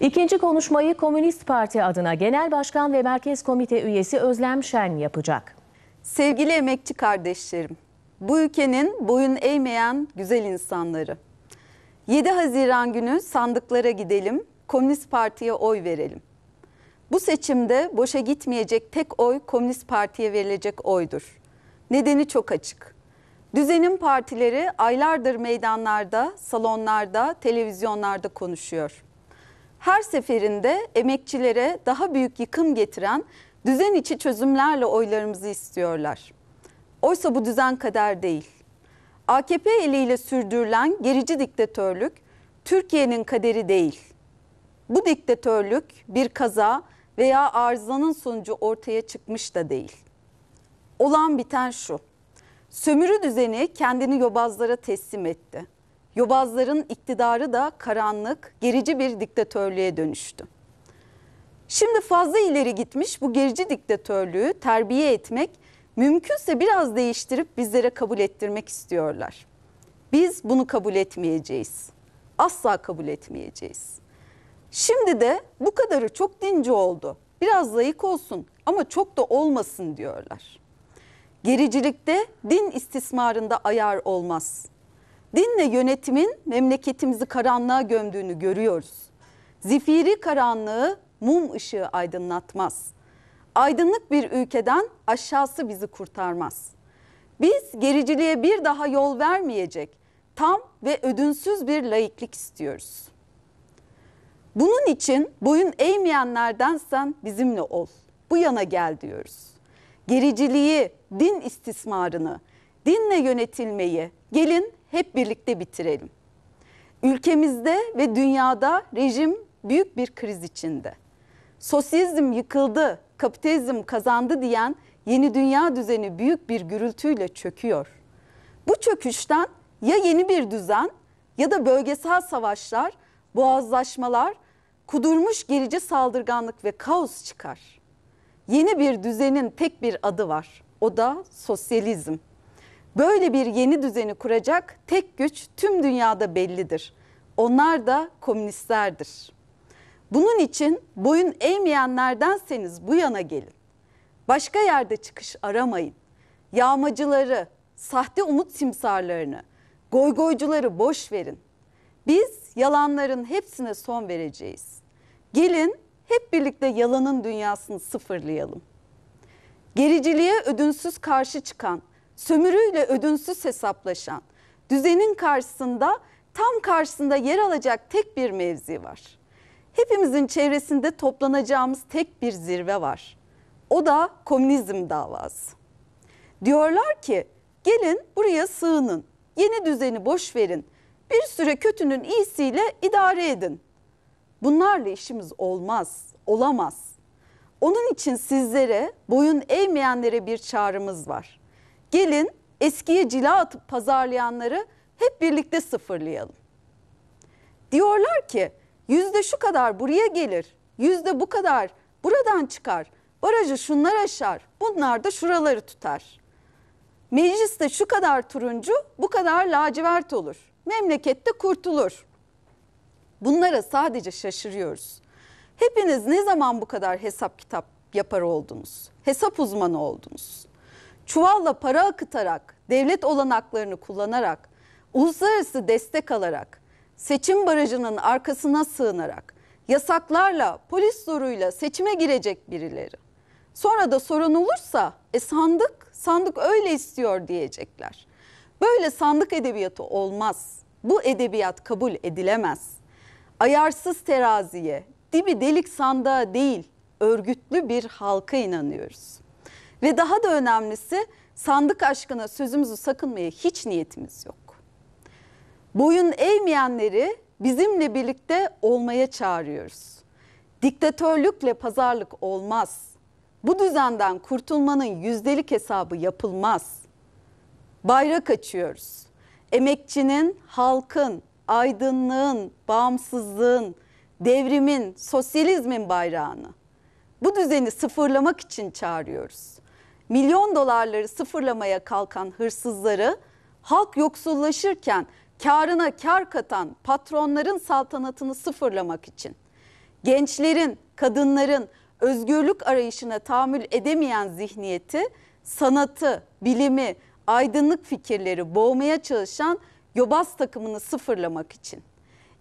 İkinci konuşmayı Komünist Parti adına Genel Başkan ve Merkez Komite üyesi Özlem Şen yapacak. Sevgili emekçi kardeşlerim, bu ülkenin boyun eğmeyen güzel insanları. 7 Haziran günü sandıklara gidelim, Komünist Parti'ye oy verelim. Bu seçimde boşa gitmeyecek tek oy Komünist Parti'ye verilecek oydur. Nedeni çok açık. Düzenin partileri aylardır meydanlarda, salonlarda, televizyonlarda konuşuyor her seferinde emekçilere daha büyük yıkım getiren düzen içi çözümlerle oylarımızı istiyorlar. Oysa bu düzen kader değil. AKP eliyle sürdürülen gerici diktatörlük Türkiye'nin kaderi değil. Bu diktatörlük bir kaza veya arızanın sonucu ortaya çıkmış da değil. Olan biten şu. Sömürü düzeni kendini yobazlara teslim etti. Yobazların iktidarı da karanlık, gerici bir diktatörlüğe dönüştü. Şimdi fazla ileri gitmiş bu gerici diktatörlüğü terbiye etmek, mümkünse biraz değiştirip bizlere kabul ettirmek istiyorlar. Biz bunu kabul etmeyeceğiz. Asla kabul etmeyeceğiz. Şimdi de bu kadarı çok dinci oldu. Biraz layık olsun ama çok da olmasın diyorlar. Gericilikte din istismarında ayar olmaz dinle yönetimin memleketimizi karanlığa gömdüğünü görüyoruz. Zifiri karanlığı mum ışığı aydınlatmaz. Aydınlık bir ülkeden aşağısı bizi kurtarmaz. Biz gericiliğe bir daha yol vermeyecek tam ve ödünsüz bir laiklik istiyoruz. Bunun için boyun eğmeyenlerdensen bizimle ol. Bu yana gel diyoruz. Gericiliği, din istismarını, dinle yönetilmeyi gelin hep birlikte bitirelim. Ülkemizde ve dünyada rejim büyük bir kriz içinde. Sosyalizm yıkıldı, kapitalizm kazandı diyen yeni dünya düzeni büyük bir gürültüyle çöküyor. Bu çöküşten ya yeni bir düzen ya da bölgesel savaşlar, boğazlaşmalar, kudurmuş gerici saldırganlık ve kaos çıkar. Yeni bir düzenin tek bir adı var. O da sosyalizm. Böyle bir yeni düzeni kuracak tek güç tüm dünyada bellidir. Onlar da komünistlerdir. Bunun için boyun eğmeyenlerdenseniz bu yana gelin. Başka yerde çıkış aramayın. Yağmacıları, sahte umut simsarlarını, goygoycuları boş verin. Biz yalanların hepsine son vereceğiz. Gelin hep birlikte yalanın dünyasını sıfırlayalım. Gericiliğe ödünsüz karşı çıkan sömürüyle ödünsüz hesaplaşan düzenin karşısında tam karşısında yer alacak tek bir mevzi var. Hepimizin çevresinde toplanacağımız tek bir zirve var. O da komünizm davası. Diyorlar ki gelin buraya sığının, yeni düzeni boş verin, bir süre kötünün iyisiyle idare edin. Bunlarla işimiz olmaz, olamaz. Onun için sizlere, boyun eğmeyenlere bir çağrımız var.'' Gelin eskiye cila atıp pazarlayanları hep birlikte sıfırlayalım. Diyorlar ki yüzde şu kadar buraya gelir, yüzde bu kadar buradan çıkar, barajı şunlar aşar, bunlar da şuraları tutar. Mecliste şu kadar turuncu, bu kadar lacivert olur. Memlekette kurtulur. Bunlara sadece şaşırıyoruz. Hepiniz ne zaman bu kadar hesap kitap yapar oldunuz? Hesap uzmanı oldunuz çuvalla para akıtarak, devlet olanaklarını kullanarak, uluslararası destek alarak, seçim barajının arkasına sığınarak, yasaklarla, polis zoruyla seçime girecek birileri. Sonra da sorun olursa e sandık, sandık öyle istiyor diyecekler. Böyle sandık edebiyatı olmaz. Bu edebiyat kabul edilemez. Ayarsız teraziye, dibi delik sandığa değil, örgütlü bir halka inanıyoruz. Ve daha da önemlisi sandık aşkına sözümüzü sakınmaya hiç niyetimiz yok. Boyun eğmeyenleri bizimle birlikte olmaya çağırıyoruz. Diktatörlükle pazarlık olmaz. Bu düzenden kurtulmanın yüzdelik hesabı yapılmaz. Bayrak açıyoruz. Emekçinin, halkın, aydınlığın, bağımsızlığın, devrimin, sosyalizmin bayrağını. Bu düzeni sıfırlamak için çağırıyoruz milyon dolarları sıfırlamaya kalkan hırsızları halk yoksullaşırken karına kar katan patronların saltanatını sıfırlamak için gençlerin, kadınların özgürlük arayışına tahammül edemeyen zihniyeti sanatı, bilimi, aydınlık fikirleri boğmaya çalışan yobaz takımını sıfırlamak için.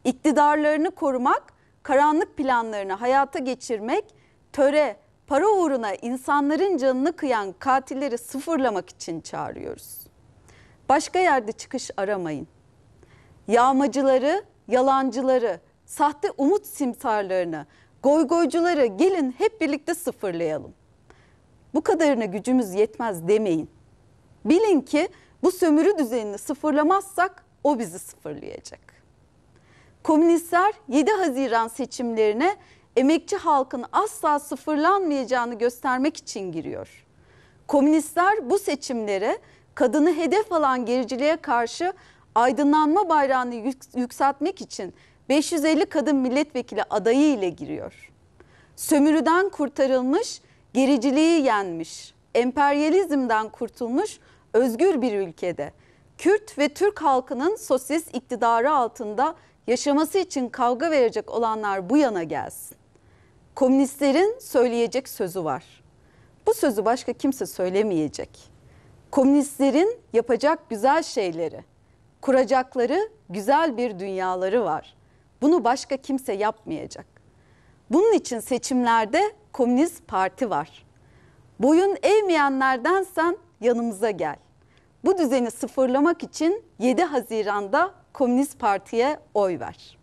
iktidarlarını korumak, karanlık planlarını hayata geçirmek, töre, para uğruna insanların canını kıyan katilleri sıfırlamak için çağırıyoruz. Başka yerde çıkış aramayın. Yağmacıları, yalancıları, sahte umut simsarlarını, goygoycuları gelin hep birlikte sıfırlayalım. Bu kadarına gücümüz yetmez demeyin. Bilin ki bu sömürü düzenini sıfırlamazsak o bizi sıfırlayacak. Komünistler 7 Haziran seçimlerine emekçi halkın asla sıfırlanmayacağını göstermek için giriyor. Komünistler bu seçimlere kadını hedef alan gericiliğe karşı aydınlanma bayrağını yükseltmek için 550 kadın milletvekili adayı ile giriyor. Sömürüden kurtarılmış, gericiliği yenmiş, emperyalizmden kurtulmuş özgür bir ülkede Kürt ve Türk halkının sosyalist iktidarı altında yaşaması için kavga verecek olanlar bu yana gelsin komünistlerin söyleyecek sözü var. Bu sözü başka kimse söylemeyecek. Komünistlerin yapacak güzel şeyleri, kuracakları güzel bir dünyaları var. Bunu başka kimse yapmayacak. Bunun için seçimlerde Komünist Parti var. Boyun eğmeyenlerdensen yanımıza gel. Bu düzeni sıfırlamak için 7 Haziran'da Komünist Parti'ye oy ver.